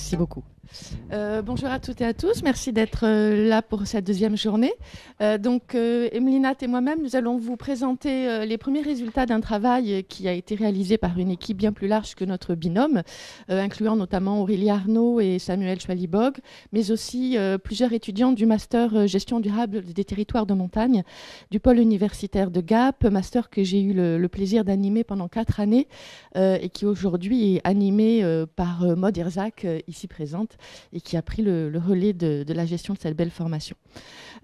Merci beaucoup. Euh, bonjour à toutes et à tous. Merci d'être euh, là pour cette deuxième journée. Euh, donc, Emilinat et moi-même, nous allons vous présenter les premiers résultats d'un travail qui a été réalisé par une équipe bien plus large que notre binôme, incluant notamment Aurélie Arnaud et Samuel Schwalibog, mais aussi plusieurs étudiants du master gestion durable des territoires de montagne du pôle universitaire de Gap, master que j'ai eu le, plaisir d'animer pendant quatre années et qui aujourd'hui est animé par Maud Irzac ici présente et qui a pris le, relais de la gestion de cette belle formation.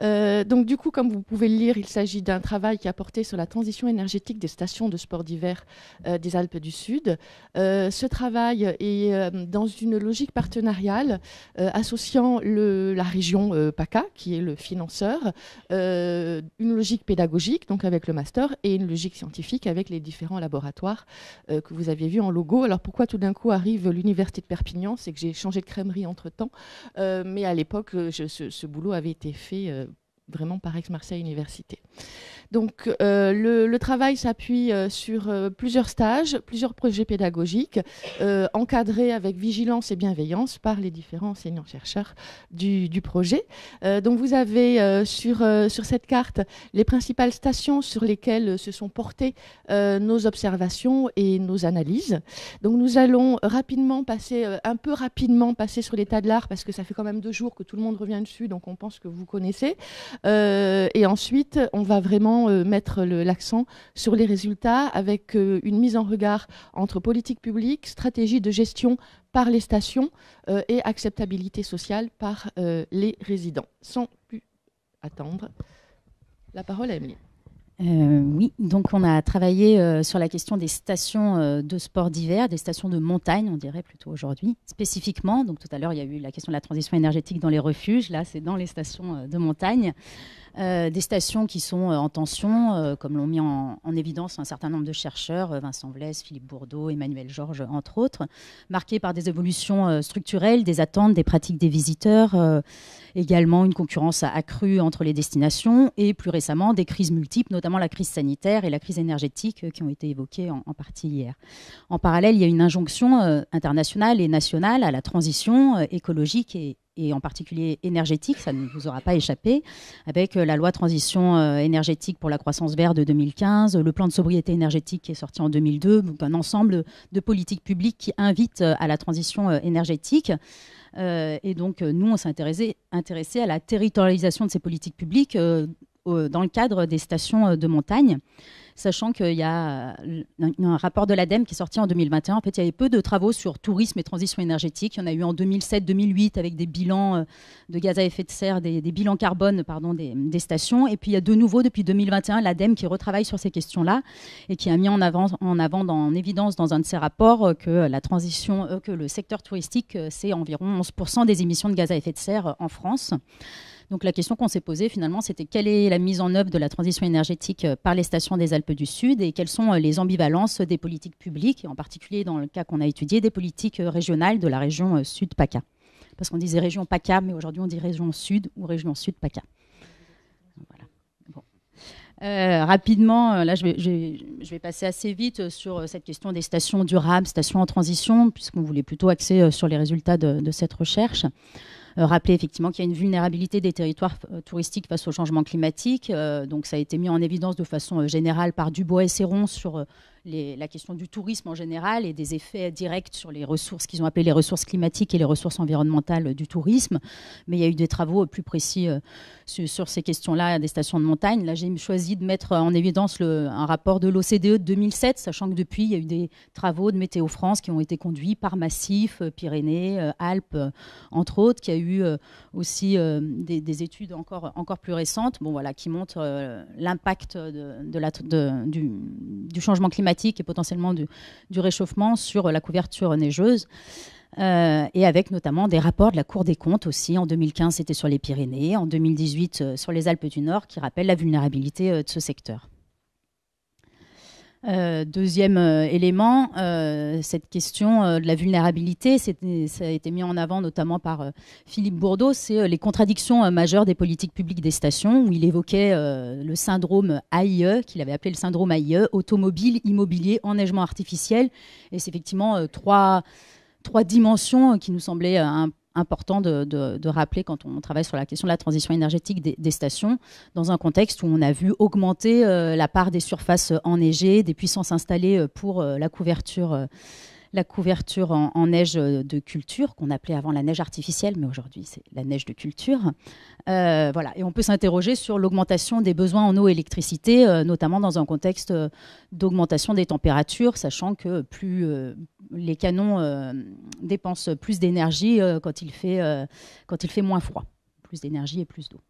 Euh, donc du coup, comme vous pouvez le lire, il s'agit d'un travail qui a porté sur la transition énergétique des stations de sport d'hiver euh, des Alpes du Sud. Euh, ce travail est dans une logique partenariale associant la région PACA, qui est le financeur, une logique pédagogique, donc avec le master, et une logique scientifique avec les différents laboratoires que vous aviez vus en logo. Alors pourquoi tout d'un coup arrive l'Université de Perpignan C'est que j'ai changé de crèmerie entre-temps, mais à l'époque, ce, ce, boulot avait été fait vraiment par ex marseille Université. Donc euh, le, travail s'appuie euh, sur euh, plusieurs stages, plusieurs projets pédagogiques, encadrés avec vigilance et bienveillance par les différents enseignants-chercheurs du, du, projet. donc vous avez sur, sur cette carte les principales stations sur lesquelles se sont portées nos observations et nos analyses. Donc nous allons rapidement passer, un peu rapidement passer sur l'état de l'art parce que ça fait quand même deux jours que tout le monde revient dessus, donc on pense que vous connaissez. et ensuite, on va vraiment euh, mettre l'accent sur les résultats avec euh, une mise en regard entre politique publique, stratégie de gestion par les stations euh, et acceptabilité sociale par les résidents. Sans plus attendre, la parole à Emily. oui, donc on a travaillé sur la question des stations de sport d'hiver, des stations de montagne, on dirait plutôt aujourd'hui, spécifiquement. Donc tout à l'heure, il y a eu la question de la transition énergétique dans les refuges, là c'est dans les stations de montagne. Euh, des stations qui sont euh, en tension, euh, comme l'ont mis en, évidence un certain nombre de chercheurs, Vincent Vlès, Philippe Bourdeau, Emmanuel Georges, entre autres, marquées par des évolutions structurelles, des attentes, des pratiques des visiteurs, également une concurrence accrue entre les destinations et plus récemment des crises multiples, notamment la crise sanitaire et la crise énergétique qui ont été évoquées en, en partie hier. En parallèle, il y a une injonction internationale et nationale à la transition écologique et, et en particulier énergétique, ça ne vous aura pas échappé, avec euh, la loi transition euh, énergétique pour la croissance verte de 2015, le plan de sobriété énergétique qui est sorti en 2002, donc un ensemble de politiques publiques qui invitent euh, à la transition énergétique. et donc nous, on s'est intéressé, intéressé, à la territorialisation de ces politiques publiques dans le cadre des stations de montagne sachant qu'il y a euh, un rapport de l'ADEME qui est sorti en 2021. En fait, il y avait peu de travaux sur tourisme et transition énergétique. Il y en a eu en 2007-2008 avec des bilans euh, de gaz à effet de serre, des, bilans carbone pardon, des, stations. Et puis, il y a de nouveau, depuis 2021, l'ADEME qui retravaille sur ces questions-là et qui a mis en avant, en, évidence dans un de ses rapports euh, que, la transition, que le secteur touristique, c'est environ 11% des émissions de gaz à effet de serre en France. Donc la question qu'on s'est posée finalement, c'était quelle est la mise en œuvre de la transition énergétique euh, par les stations des Alpes du Sud et quelles sont euh, les ambivalences des politiques publiques, en particulier dans le cas qu'on a étudié, des politiques euh, régionales de la région Sud-PACA. Parce qu'on disait région PACA, mais aujourd'hui on dit région Sud ou région Sud-PACA. rapidement, là je vais, passer assez vite sur cette question des stations durables, stations en transition, puisqu'on voulait plutôt axer sur les résultats de cette recherche. Euh, rappeler effectivement qu'il y a une vulnérabilité des territoires euh, touristiques face au changement climatique. Euh, donc ça a été mis en évidence de façon générale par Dubois et Serron sur la question du tourisme en général et des effets directs sur les ressources qu'ils ont appelées les ressources climatiques et les ressources environnementales du tourisme. Mais il y a eu des travaux plus précis euh, sur, ces questions-là des stations de montagne. Là, j'ai choisi de mettre en évidence le, un rapport de l'OCDE de 2007, sachant que depuis, il y a eu des travaux de Météo France qui ont été conduits par Massif, euh, Pyrénées, euh, Alpes, entre autres, qui a eu aussi des, études encore, encore plus récentes bon, voilà, qui montrent l'impact de, de, de, du changement climatique et potentiellement du, réchauffement sur la couverture neigeuse. Euh, et avec notamment des rapports de la Cour des comptes aussi. En 2015, c'était sur les Pyrénées, en 2018, euh, sur les Alpes du Nord, qui rappellent la vulnérabilité euh, de ce secteur. Euh, deuxième euh, élément, euh, cette question de la vulnérabilité, ça a été mis en avant notamment par Philippe Bourdeau, c'est les contradictions majeures des politiques publiques des stations, où il évoquait le syndrome AIE, qu'il avait appelé le syndrome AIE, automobile, immobilier, enneigement artificiel. Et c'est effectivement trois, trois dimensions qui nous semblaient un important de, rappeler quand on travaille sur la question de la transition énergétique des, stations, dans un contexte où on a vu augmenter euh, la part des surfaces euh, enneigées, des puissances installées euh, pour la couverture la couverture en, neige de culture, qu'on appelait avant la neige artificielle, mais aujourd'hui c'est la neige de culture. Euh, voilà. Et on peut s'interroger sur l'augmentation des besoins en eau et électricité, euh, notamment dans un contexte euh, d'augmentation des températures, sachant que plus les canons dépensent plus d'énergie quand, il quand il fait moins froid, plus d'énergie et plus d'eau.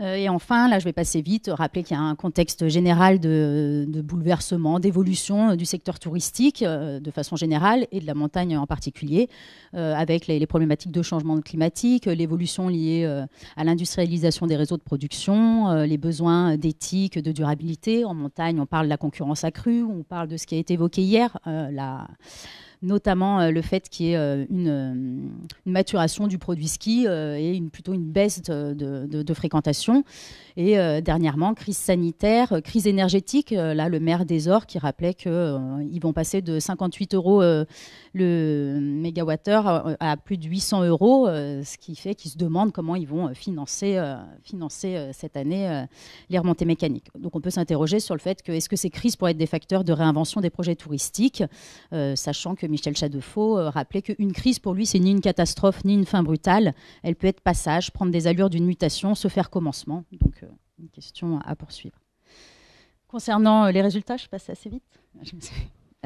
Euh, et enfin, là, je vais passer vite, rappeler qu'il y a un contexte général de, bouleversement, d'évolution euh, du secteur touristique euh, de façon générale et de la montagne en particulier, avec les, les problématiques de changement climatique, l'évolution liée à l'industrialisation des réseaux de production, les besoins d'éthique, de durabilité. En montagne, on parle de la concurrence accrue, on parle de ce qui a été évoqué hier, la notamment euh, le fait qu'il y ait euh, euh, une, maturation du produit ski et plutôt une baisse de, fréquentation. Et dernièrement, crise sanitaire, crise énergétique. là, le maire des Ors qui rappelait qu'ils vont passer de 58 euros le mégawattheure à plus de 800 euros, ce qui fait qu'ils se demandent comment ils vont financer, financer cette année les remontées mécaniques. Donc, on peut s'interroger sur le fait que est-ce que ces crises pourraient être des facteurs de réinvention des projets touristiques, sachant que Michel Chadefaux euh, rappelait qu'une crise pour lui, c'est ni une catastrophe ni une fin brutale. Elle peut être passage, prendre des allures d'une mutation, se faire commencement. Donc, euh, une question à poursuivre. Concernant euh, les résultats, je passe assez vite.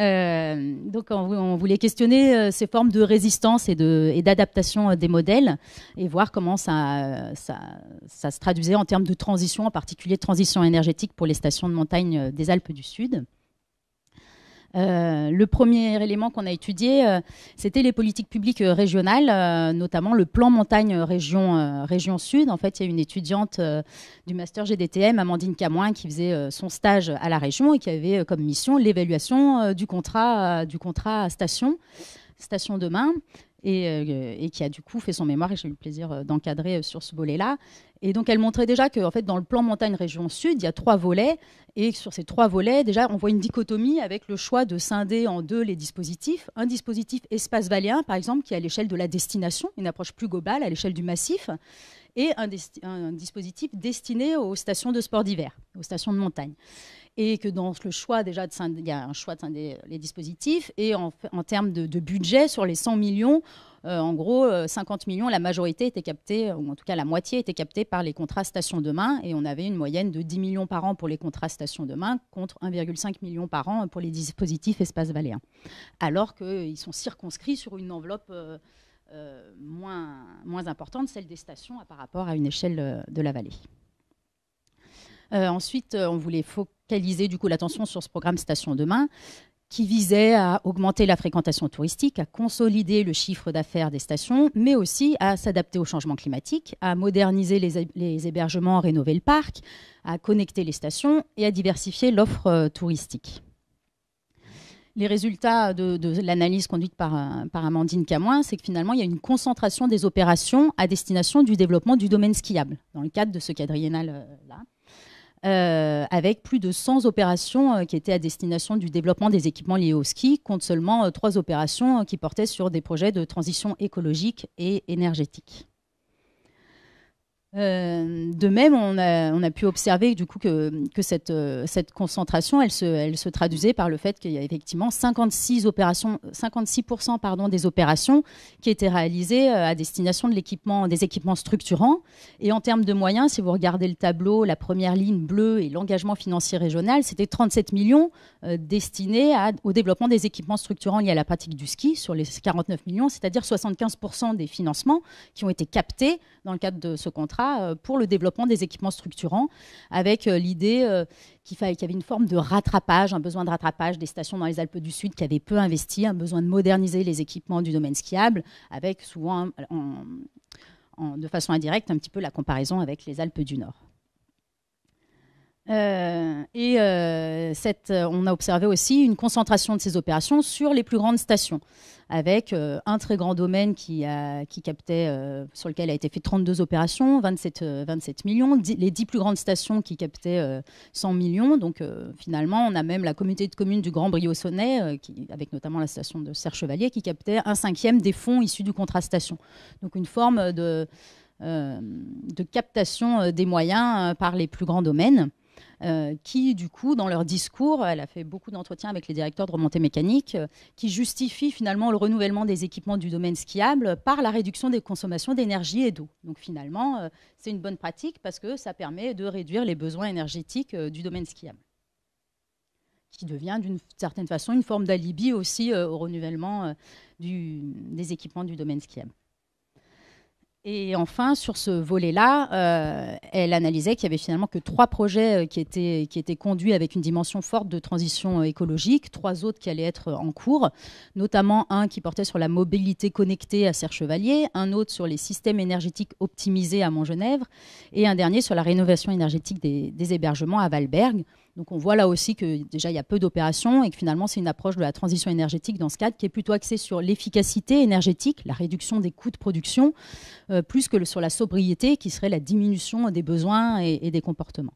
donc on, voulait questionner ces formes de résistance et d'adaptation des modèles et voir comment ça, se traduisait en termes de transition, en particulier transition énergétique pour les stations de montagne des Alpes du Sud. Euh, le premier élément qu'on a étudié, euh, c'était les politiques publiques euh, régionales, notamment le plan montagne région, région sud. En fait, il y a une étudiante du master GDTM, Amandine Camoin, qui faisait son stage à la région et qui avait comme mission l'évaluation du, contrat, du contrat station, station demain. Et, et, qui a du coup fait son mémoire, et j'ai eu le plaisir d'encadrer sur ce volet-là. Et donc, elle montrait déjà que, fait, dans le plan montagne-région sud, il y a trois volets. Et sur ces trois volets, déjà, on voit une dichotomie avec le choix de scinder en deux les dispositifs. Un dispositif espace valien, par exemple, qui est à l'échelle de la destination, une approche plus globale à l'échelle du massif, et un, dispositif destiné aux stations de sport d'hiver, aux stations de montagne et que dans le choix déjà de il y a un choix de les dispositifs et en, termes de, budget sur les 100 millions, euh, en gros 50 euh, millions, la majorité était captée euh, ou en tout cas la moitié était captée par les contrats de demain et on avait une moyenne de 10 millions par an pour les contrats de demain contre 1,5 million par an pour les dispositifs espace valéens alors qu'ils sont circonscrits sur une enveloppe moins, moins importante, celle des stations par rapport à une échelle de la vallée. ensuite, on voulait focaliser du coup l'attention sur ce programme Station Demain qui visait à augmenter la fréquentation touristique, à consolider le chiffre d'affaires des stations, mais aussi à s'adapter au changement climatique, à moderniser les, hébergements, à rénover le parc, à connecter les stations et à diversifier l'offre euh, touristique. Les résultats de, l'analyse conduite par, euh, par Amandine Camoin, c'est que finalement, il y a une concentration des opérations à destination du développement du domaine skiable, dans le cadre de ce quadriennal-là. Euh, euh, avec plus de 100 opérations euh, qui étaient à destination du développement des équipements liés au ski, compte seulement euh, trois opérations qui portaient sur des projets de transition écologique et énergétique. Euh, de même, on a, pu observer du coup que, euh, cette, concentration, elle se, traduisait par le fait qu'il y a effectivement 56 opérations, 56% pardon, des opérations qui étaient réalisées euh, à destination de l'équipement, des équipements structurants. Et en termes de moyens, si vous regardez le tableau, la première ligne bleue et l'engagement financier régional, c'était 37 millions destinés au développement des équipements structurants liés à la pratique du ski sur les 49 millions, c'est-à-dire 75% des financements qui ont été captés dans le cadre de ce contrat euh, pour le développement des équipements structurants, avec euh, l'idée euh, qu'il y avait une forme de rattrapage, un besoin de rattrapage des stations dans les Alpes du Sud qui avaient peu investi, un besoin de moderniser les équipements du domaine skiable, avec souvent de façon indirecte un petit peu la comparaison avec les Alpes du Nord. Euh, et euh, cette, euh, on a observé aussi une concentration de ces opérations sur les plus grandes stations, avec un très grand domaine qui, a, qui captait, sur lequel a été fait 32 opérations, 27, 27 millions, les 10 plus grandes stations qui captaient 100 millions. Donc finalement, on a même la communauté de communes du Grand sonnet qui, avec notamment la station de Serre Chevalier, qui captait un cinquième des fonds issus du contrat station. Donc une forme de, de captation des moyens par les plus grands domaines. Euh, qui, du coup, dans leur discours, elle a fait beaucoup d'entretiens avec les directeurs de remontée mécanique, euh, qui justifient finalement le renouvellement des équipements du domaine skiable par la réduction des consommations d'énergie et d'eau. Donc finalement, euh, c'est une bonne pratique parce que ça permet de réduire les besoins énergétiques du domaine skiable qui devient d'une certaine façon une forme d'alibi aussi au renouvellement des équipements du domaine skiable. Et enfin, sur ce volet-là, euh, elle analysait qu'il y avait finalement que trois projets euh, qui étaient, conduits avec une dimension forte de transition euh, écologique, trois autres qui allaient être en cours, notamment un qui portait sur la mobilité connectée à Serre-Chevalier, un autre sur les systèmes énergétiques optimisés à Montgenèvre, et un dernier sur la rénovation énergétique des, des hébergements à Valberg, donc on voit là aussi que déjà il y a peu d'opérations et que finalement c'est une approche de la transition énergétique dans ce cadre qui est plutôt axée sur l'efficacité énergétique, la réduction des coûts de production, euh, plus que sur la sobriété qui serait la diminution des besoins et, des comportements.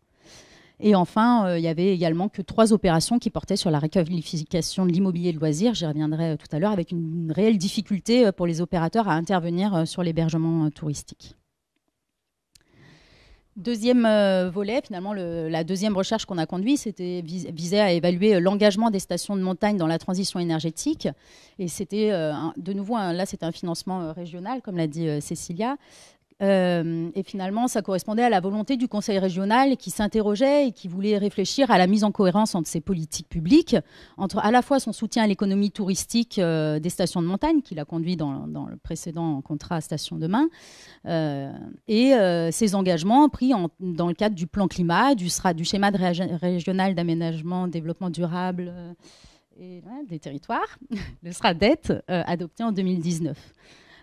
Et enfin, euh, il y avait également que trois opérations qui portaient sur la réqualification de l'immobilier de loisirs, j'y reviendrai euh, tout à l'heure, avec une réelle difficulté pour les opérateurs à intervenir sur l'hébergement touristique. Deuxième euh, volet, finalement, la deuxième recherche qu'on a conduite, c'était visait à évaluer euh, l'engagement des stations de montagne dans la transition énergétique. Et c'était euh, de nouveau, un, là, c'est un financement régional, comme l'a dit Cécilia. Euh, et finalement, ça correspondait à la volonté du Conseil régional qui s'interrogeait et qui voulait réfléchir à la mise en cohérence entre ses politiques publiques, entre à la fois son soutien à l'économie touristique euh, des stations de montagne, qu'il a conduit dans, le précédent contrat Station de Main, euh, et ses engagements pris dans le cadre du plan climat, du, du schéma régional d'aménagement, développement durable et, des territoires, le SRADET, adopté en 2019.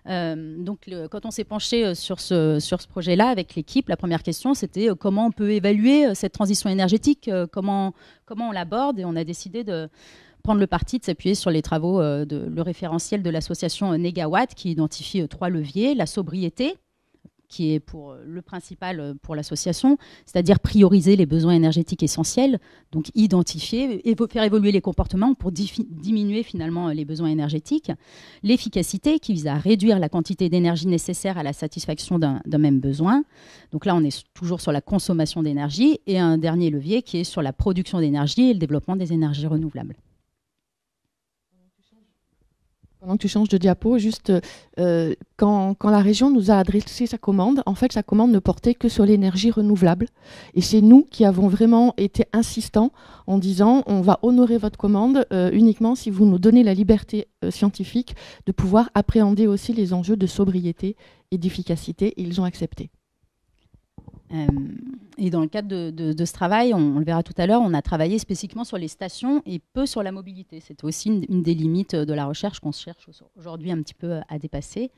Euh, donc, quand on s'est penché euh, sur ce, projet-là avec l'équipe, la première question, c'était euh, comment on peut évaluer cette transition énergétique, comment, comment on l'aborde, et on a décidé de prendre le parti de s'appuyer sur les travaux, de, le référentiel de l'association Negawatt qui identifie trois leviers, la sobriété, qui est pour euh, le principal euh, pour l'association, c'est-à-dire prioriser les besoins énergétiques essentiels, donc identifier et faire évoluer les comportements pour diminuer finalement euh, les besoins énergétiques, l'efficacité qui vise à réduire la quantité d'énergie nécessaire à la satisfaction d'un même besoin. Donc là, on est toujours sur la consommation d'énergie et un dernier levier qui est sur la production d'énergie et le développement des énergies renouvelables. Pendant que tu changes de diapo, juste euh, quand, la région nous a adressé sa commande, en fait, sa commande ne portait que sur l'énergie renouvelable. Et c'est nous qui avons vraiment été insistants en disant on va honorer votre commande euh, uniquement si vous nous donnez la liberté euh, scientifique de pouvoir appréhender aussi les enjeux de sobriété et d'efficacité. ils ont accepté. Euh, et dans le cadre de, ce travail, on, le verra tout à l'heure, on a travaillé spécifiquement sur les stations et peu sur la mobilité. C'était aussi une, des limites de la recherche qu'on cherche aujourd'hui un petit peu euh, à dépasser.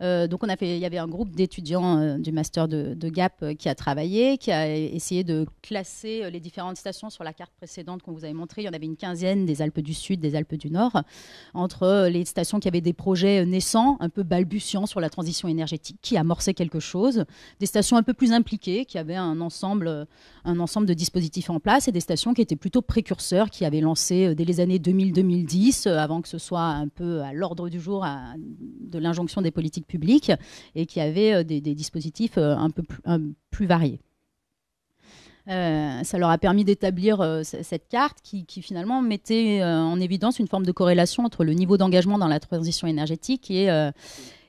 Euh, donc on a fait, il y avait un groupe d'étudiants du master de, Gap qui a travaillé, qui a essayé de classer les différentes stations sur la carte précédente qu'on vous avait montrée. Il y en avait une quinzaine des Alpes du Sud, des Alpes du Nord, entre les stations qui avaient des projets naissants, un peu balbutiants sur la transition énergétique, qui amorçaient quelque chose, des stations un peu plus impliquées qui avait un ensemble, euh, un ensemble de dispositifs en place et des stations qui étaient plutôt précurseurs, qui avaient lancé euh, dès les années 2000-2010, euh, avant que ce soit un peu à l'ordre du jour de l'injonction des politiques publiques, et qui avaient des, dispositifs un peu plus, variés. ça leur a permis d'établir cette carte qui, finalement mettait en évidence une forme de corrélation entre le niveau d'engagement dans la transition énergétique et,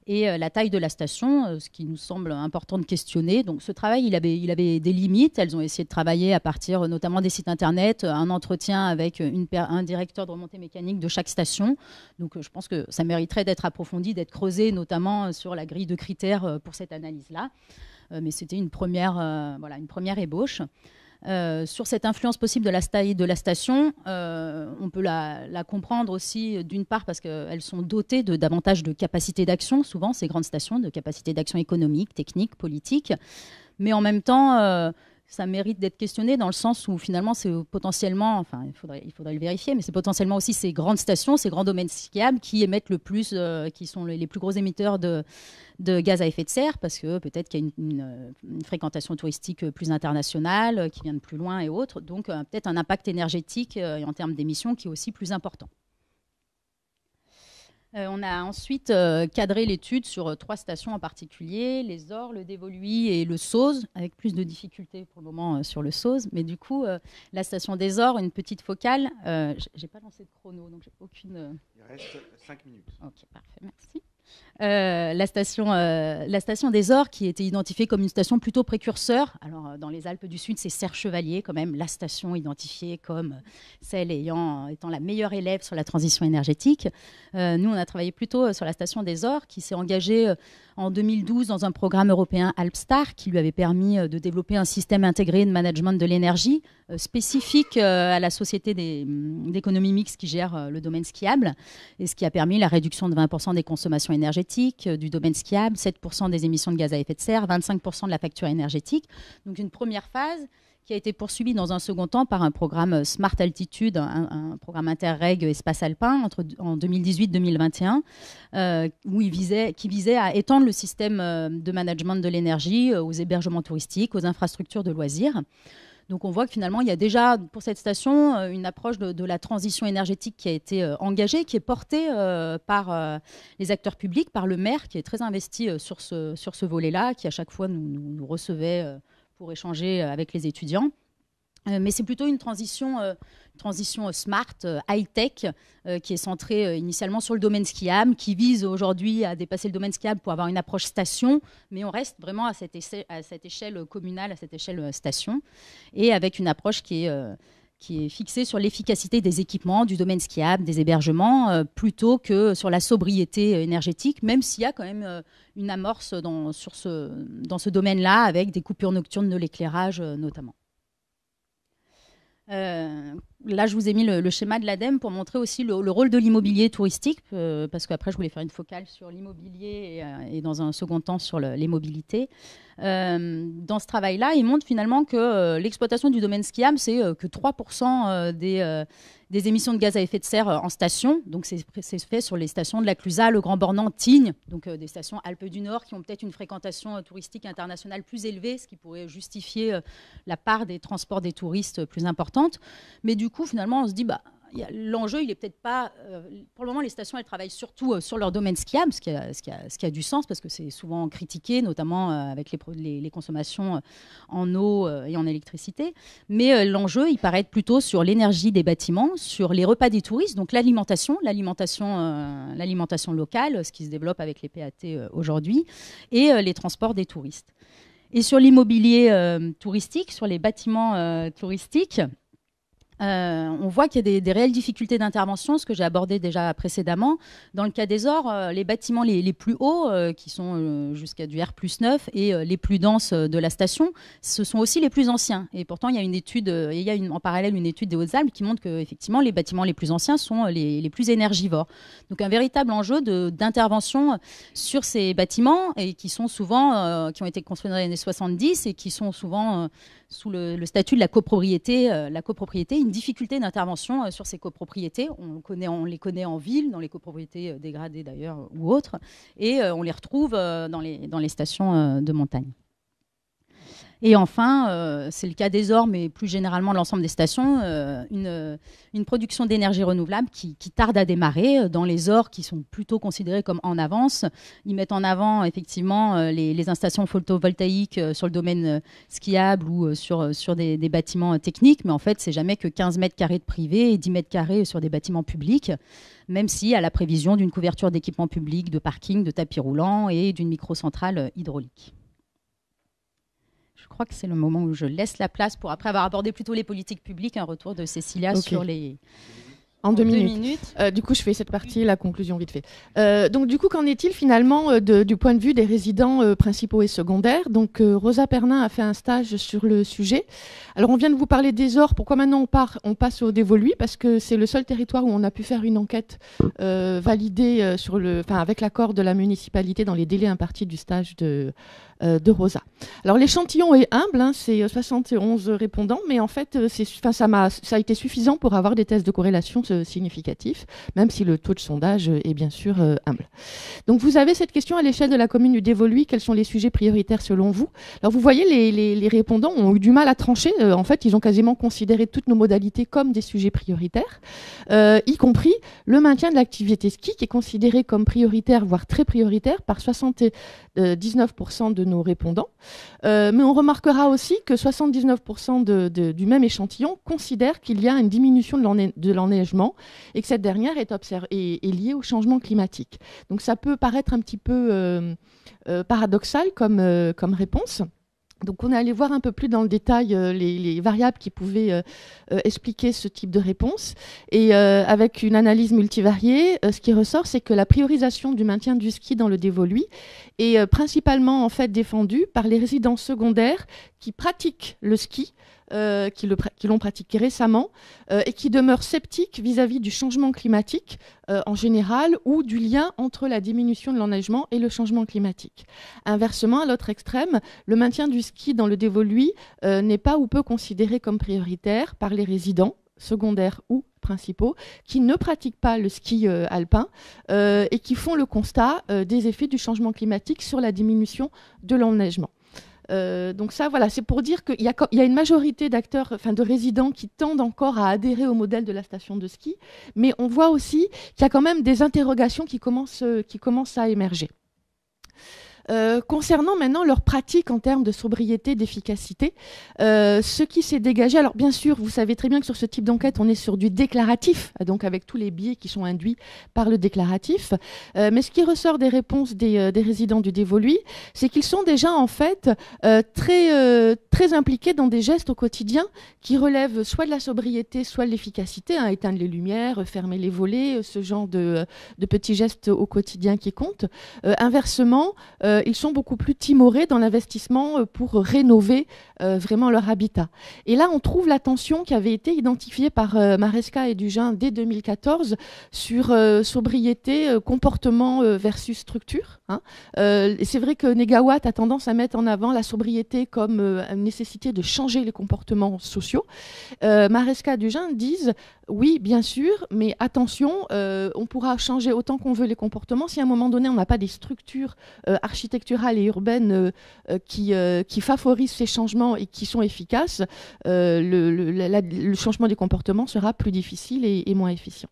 et euh, la taille de la station, euh, ce qui nous semble important de questionner. Donc ce travail, il avait, il avait des limites. Elles ont essayé de travailler à partir euh, notamment des sites Internet, un entretien avec un directeur de remontée mécanique de chaque station. Donc je pense que ça mériterait d'être approfondi, d'être creusé, notamment sur la grille de critères pour cette analyse-là. Mais c'était une, première, voilà, une première ébauche. Euh, sur cette influence possible de la, station, euh, on peut la, la comprendre aussi d'une part parce qu'elles sont dotées de davantage de capacités d'action, souvent ces grandes stations, de capacités d'action économique, technique, politique, mais en même temps, euh, ça mérite d'être questionné dans le sens où finalement c'est potentiellement, enfin il faudrait, le vérifier, mais c'est potentiellement aussi ces grandes stations, ces grands domaines skiables qui émettent le plus, euh, qui sont les, plus gros émetteurs de, gaz à effet de serre, parce que peut-être qu'il y a une, euh, fréquentation touristique plus internationale, euh, qui vient de plus loin et autres, donc peut-être un impact énergétique en termes d'émissions qui est aussi plus important. Euh, on a ensuite euh, cadré l'étude sur euh, trois stations en particulier, les Ors, le Dévoluy et le Sauze, avec plus de difficultés pour le moment sur le Sauze. Mais du coup, la station des Ors, une petite focale. j'ai pas lancé de chrono, donc j'ai aucune. Il reste cinq minutes. Ok, parfait, merci. Euh, euh, la, station, des Ors, qui était identifiée comme une station plutôt précurseur. Euh, dans les Alpes du Sud, c'est Serre Chevalier, quand même, la station identifiée comme celle ayant, étant la meilleure élève sur la transition énergétique. nous, on a travaillé plutôt sur la station des Ors, qui s'est engagée en 2012 dans un programme européen Alpstar, qui lui avait permis de développer un système intégré de management de l'énergie euh, spécifique euh, à la société hum, d'économie mixte qui gère euh, le domaine skiable, et ce qui a permis la réduction de 20% des consommations énergétiques du domaine skiable, 7% des émissions de gaz à effet de serre, 25% de la facture énergétique. Donc une première phase qui a été poursuivie dans un second temps par un programme Smart Altitude, un, programme Interreg Espace Alpin entre, en 2018-2021, où il visait, qui visait à étendre le système de management de l'énergie aux hébergements touristiques, aux infrastructures de loisirs. Donc on voit que finalement, il y a déjà pour cette station euh, une approche de, la transition énergétique qui a été euh, engagée, qui est portée euh, par les acteurs publics, par le maire, qui est très investi sur ce, volet-là, qui à chaque fois nous recevait pour échanger avec les étudiants. Euh, mais c'est plutôt une transition, euh, euh, smart, high-tech, qui est centrée initialement sur le domaine skiable, qui vise aujourd'hui à dépasser le domaine skiable pour avoir une approche station, mais on reste vraiment à cette, échelle communale, à cette échelle station, et avec une approche qui est, fixée sur l'efficacité des équipements, du domaine skiable, des hébergements, plutôt que sur la sobriété énergétique, même s'il y a quand même une amorce dans ce domaine-là, avec des coupures nocturnes de l'éclairage notamment. Euh, là, je vous ai mis le, schéma de l'ADEME pour montrer aussi le, rôle de l'immobilier touristique, euh, parce qu'après, je voulais faire une focale sur l'immobilier et, euh, dans un second temps sur les mobilités. dans ce travail-là, il montre finalement que l'exploitation du domaine skiable, c'est que 3% des, des émissions de gaz à effet de serre euh, en station. Donc, c'est fait sur les stations de la Clusaz, le Grand Bornand, Tignes, donc euh, des stations Alpes du Nord qui ont peut-être une fréquentation euh, touristique internationale plus élevée, ce qui pourrait justifier la part des transports des touristes plus importante. Mais du coup, finalement, on se dit, bah, L'enjeu, il est peut-être pas. Euh, pour le moment, les stations, elles travaillent surtout euh, sur leur domaine skiable, ce qui a, du sens parce que c'est souvent critiqué, notamment euh, avec les, consommations en eau et en électricité. Mais l'enjeu, il paraît être plutôt sur l'énergie des bâtiments, sur les repas des touristes, donc l'alimentation, l'alimentation, l'alimentation locale, ce qui se développe avec les PAT aujourd'hui, et les transports des touristes. Et sur l'immobilier touristique, sur les bâtiments touristiques, euh, on voit qu'il y a des, réelles difficultés d'intervention, ce que j'ai abordé déjà précédemment. Dans le cas des ors, euh, les bâtiments les, plus hauts, euh, qui sont jusqu'à du R 9 et les plus denses de la station, ce sont aussi les plus anciens. Et pourtant, il y a une étude, il y a en parallèle une étude des Hautes-Alpes qui montre que les bâtiments les plus anciens sont les, plus énergivores. Donc un véritable enjeu d'intervention sur ces bâtiments et qui sont souvent, qui ont été construits dans les années 70 et qui sont souvent sous le, le, statut de la copropriété, la copropriété difficulté d'intervention euh, sur ces copropriétés. On, on, les connaît en ville, dans les copropriétés euh, dégradées d'ailleurs euh, ou autres, et on les retrouve dans les stations de montagne. Et enfin, euh, c'est le cas des ors, mais plus généralement l'ensemble des stations, euh, euh, une, production d'énergie renouvelable qui, tarde à démarrer. Dans les ors qui sont plutôt considérés comme en avance, ils mettent en avant effectivement les, installations photovoltaïques sur le domaine skiable ou sur, des, bâtiments techniques, mais en fait, c'est jamais que 15 mètres carrés de privé et 10 mètres carrés sur des bâtiments publics, même si à la prévision d'une couverture d'équipements publics, de parking, de tapis roulants et d'une microcentrale hydraulique crois que c'est le moment où je laisse la place pour, après avoir abordé plutôt les politiques publiques, un retour de Cécilia sur les... En, deux, minutes. Euh, du coup, je fais cette partie, la conclusion vite fait. Euh, donc, du coup, qu'en est-il finalement euh, du point de vue des résidents principaux et secondaires Donc, Rosa Pernin a fait un stage sur le sujet. Alors, on vient de vous parler des ors. Pourquoi maintenant on, passe au dévolu Parce que c'est le seul territoire où on a pu faire une enquête validée avec l'accord de la municipalité dans les délais impartis du stage de euh, de Rosa. Alors l'échantillon est humble, hein, c'est 71 euh, répondants, mais en fait, euh, ça, a, ça a été suffisant pour avoir des tests de corrélation significatifs, même si le taux de sondage est bien sûr humble. Donc vous avez cette question à l'échelle de la commune du Dévoluy, quels sont les sujets prioritaires selon vous Alors vous voyez, les, répondants ont eu du mal à trancher, en fait, ils ont quasiment considéré toutes nos modalités comme des sujets prioritaires, y compris le maintien de l'activité ski qui est considéré comme prioritaire, voire très prioritaire, par 79% de nos répondants. Euh, mais on remarquera aussi que 79% du même échantillon considèrent qu'il y a une diminution de l'enneigement et que cette dernière est, liée au changement climatique. Donc ça peut paraître un petit peu euh, euh, paradoxal comme réponse. Donc on est allé voir un peu plus dans le détail euh, les, variables qui pouvaient euh, euh, expliquer ce type de réponse. Et avec une analyse multivariée, ce qui ressort, c'est que la priorisation du maintien du ski dans le dévolu est principalement en fait défendue par les résidents secondaires qui pratiquent le ski euh, qui, l'ont pratiqué récemment euh, et qui demeurent sceptiques vis-à-vis du changement climatique euh, en général ou du lien entre la diminution de l'enneigement et le changement climatique. Inversement, à l'autre extrême, le maintien du ski dans le dévoluy n'est pas ou peu considéré comme prioritaire par les résidents secondaires ou principaux qui ne pratiquent pas le ski alpin et qui font le constat des effets du changement climatique sur la diminution de l'enneigement. Euh, donc ça, voilà, c'est pour dire qu'il y, a une majorité d'acteurs, enfin de résidents qui tendent encore à adhérer au modèle de la station de ski, mais on voit aussi qu'il y a quand même des interrogations qui commencent euh, à émerger. Euh, concernant maintenant leur pratique en termes de sobriété, d'efficacité, euh, ce qui s'est dégagé, alors bien sûr, vous savez très bien que sur ce type d'enquête, on est sur du déclaratif, donc avec tous les biais qui sont induits par le déclaratif, euh, mais ce qui ressort des réponses des, résidents du dévolu, c'est qu'ils sont déjà en fait très, très impliqués dans des gestes au quotidien qui relèvent soit de la sobriété, soit de l'efficacité, hein, éteindre les lumières, fermer les volets, ce genre de, de petits gestes au quotidien qui comptent. inversement, euh, ils sont beaucoup plus timorés dans l'investissement euh, pour rénover euh, vraiment leur habitat. Et là, on trouve la tension qui avait été identifiée par Maresca et Dugin dès 2014 sur sobriété, comportement versus structure. Hein. C'est vrai que Negawatt a tendance à mettre en avant la sobriété comme nécessité de changer les comportements sociaux. Maresca et Dugin disent oui, bien sûr, mais attention, on pourra changer autant qu'on veut les comportements si à un moment donné on n'a pas des structures architecturales architecturales et urbaine euh, euh, qui, euh, qui favorisent ces changements et qui sont efficaces, le, changement des comportements sera plus difficile et moins efficient.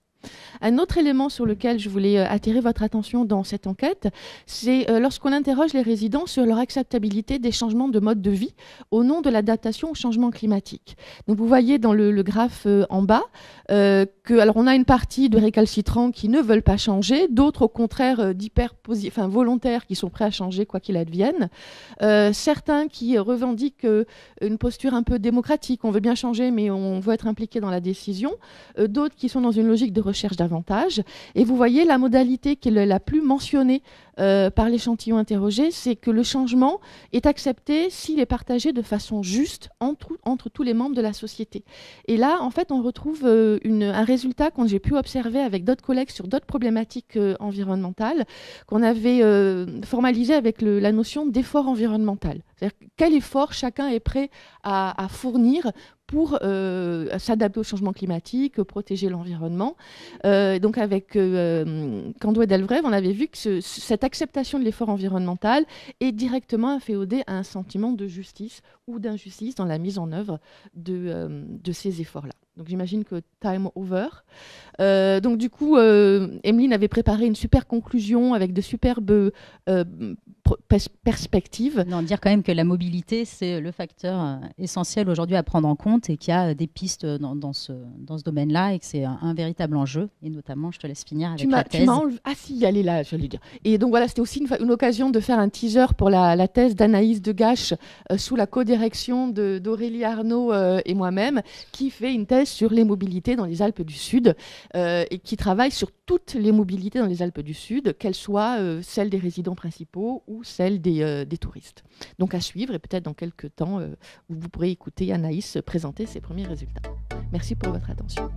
Un autre élément sur lequel je voulais euh, attirer votre attention dans cette enquête, c'est euh, lorsqu'on interroge les résidents sur leur acceptabilité des changements de mode de vie au nom de l'adaptation au changement climatique. Donc vous voyez dans le, graphe euh, en bas qu'on que alors on a une partie de récalcitrants qui ne veulent pas changer, d'autres au contraire d'hyper enfin volontaires qui sont prêts à changer quoi qu'il advienne, certains qui revendiquent une posture un peu démocratique, on veut bien changer mais on veut être impliqué dans la décision, d'autres qui sont dans une logique de cherche davantage. Et vous voyez, la modalité qui est la plus mentionnée euh, par l'échantillon interrogé, c'est que le changement est accepté s'il est partagé de façon juste entre, entre, tous les membres de la société. Et là, en fait, on retrouve euh, un résultat qu'on j'ai pu observer avec d'autres collègues sur d'autres problématiques euh, environnementales, qu'on avait formalisé avec la notion d'effort environnemental. C'est-à-dire quel effort chacun est prêt à fournir pour euh, s'adapter au changement climatique, protéger l'environnement. Euh, donc avec euh, Candouet Delvrev, on avait vu que cette acceptation de l'effort environnemental est directement inféodée à un sentiment de justice ou d'injustice dans la mise en œuvre de ces efforts-là. Donc j'imagine que time over. Euh, donc du coup, euh, Emeline avait préparé une super conclusion avec de superbes euh, perspectives. Non, dire quand même que la mobilité, c'est le facteur euh, essentiel aujourd'hui à prendre en compte et qu'il y a des pistes dans, dans ce, dans ce domaine-là et que c'est un, véritable enjeu. Et notamment, je te laisse finir avec la thèse. Tu enlevé... Ah si, elle est là, je vais dire. Et donc voilà, c'était aussi une, occasion de faire un teaser pour la, la thèse d'Anaïs Degache sous la co-direction d'Aurélie Arnaud et moi-même qui fait une thèse sur les mobilités dans les Alpes du Sud euh, et qui travaille sur toutes les mobilités dans les Alpes du Sud, qu'elles soient euh, celles des résidents principaux ou celles des, euh, des touristes. Donc à suivre et peut-être dans quelques temps, vous pourrez écouter Anaïs présenter ses premiers résultats. Merci pour votre attention.